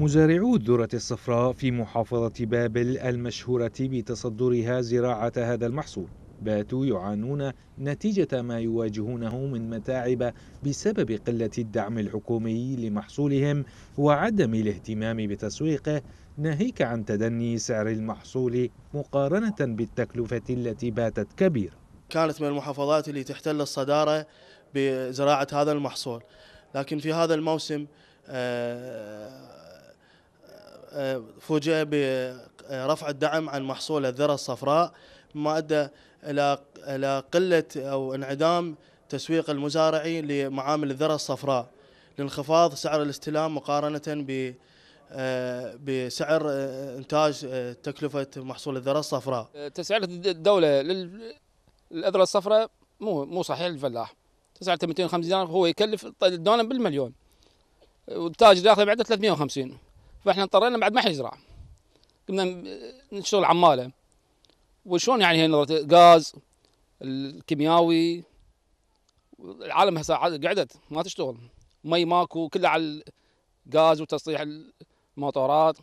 مزارعو الذرة الصفراء في محافظة بابل المشهورة بتصدرها زراعة هذا المحصول باتوا يعانون نتيجة ما يواجهونه من متاعب بسبب قلة الدعم الحكومي لمحصولهم وعدم الاهتمام بتسويقه ناهيك عن تدني سعر المحصول مقارنة بالتكلفة التي باتت كبيرة كانت من المحافظات اللي تحتل الصدارة بزراعة هذا المحصول لكن في هذا الموسم آه، فوجئ برفع الدعم عن محصول الذرة الصفراء ما أدى إلى قلة أو انعدام تسويق المزارعي لمعامل الذرة الصفراء لانخفاض سعر الاستلام مقارنة آه، بسعر آه، انتاج آه، تكلفه محصول الذره الصفراء. تسعيره الدوله للذره الصفراء مو مو صحيح للفلاح. تسعير 250 دينار هو يكلف طيب، الدونم بالمليون والتاجر ياخذ بعده 350. فاحنا اضطرينا بعد ما حيزرع قمنا نشتغل عماله وشلون يعني هي نظره غاز الكيمياوي العالم هسه قعدت ما تشتغل مي ماكو كلها على الغاز وتصليح الموتورات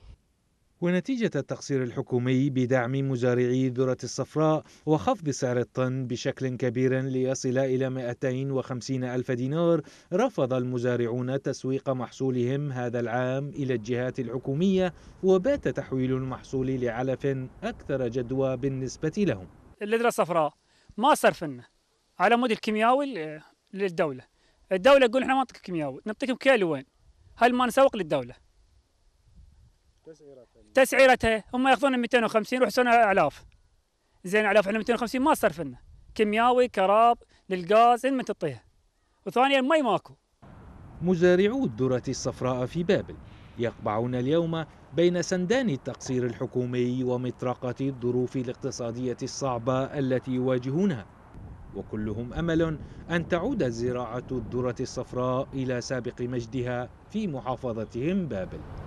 ونتيجة التقصير الحكومي بدعم مزارعي الذرة الصفراء وخفض سعر الطن بشكل كبير ليصل إلى 250 ألف دينار رفض المزارعون تسويق محصولهم هذا العام إلى الجهات الحكومية وبات تحويل المحصول لعلف أكثر جدوى بالنسبة لهم الذرة الصفراء ما صرفنا على مود الكيمياوي للدولة الدولة تقول احنا نعطيك كيمياوي نعطيكم كيلوين هل ما نسوق للدولة تسعيرتها هم ياخذون 250 ويحسونها الاف زين الاف احنا 250 ما صرفنا كيمياوي كراب للغاز ما تطيها وثانيا المي ماكو مزارعو الذرة الصفراء في بابل يقبعون اليوم بين سندان التقصير الحكومي ومطرقة الظروف الاقتصادية الصعبة التي يواجهونها وكلهم أمل أن تعود زراعة الذرة الصفراء إلى سابق مجدها في محافظتهم بابل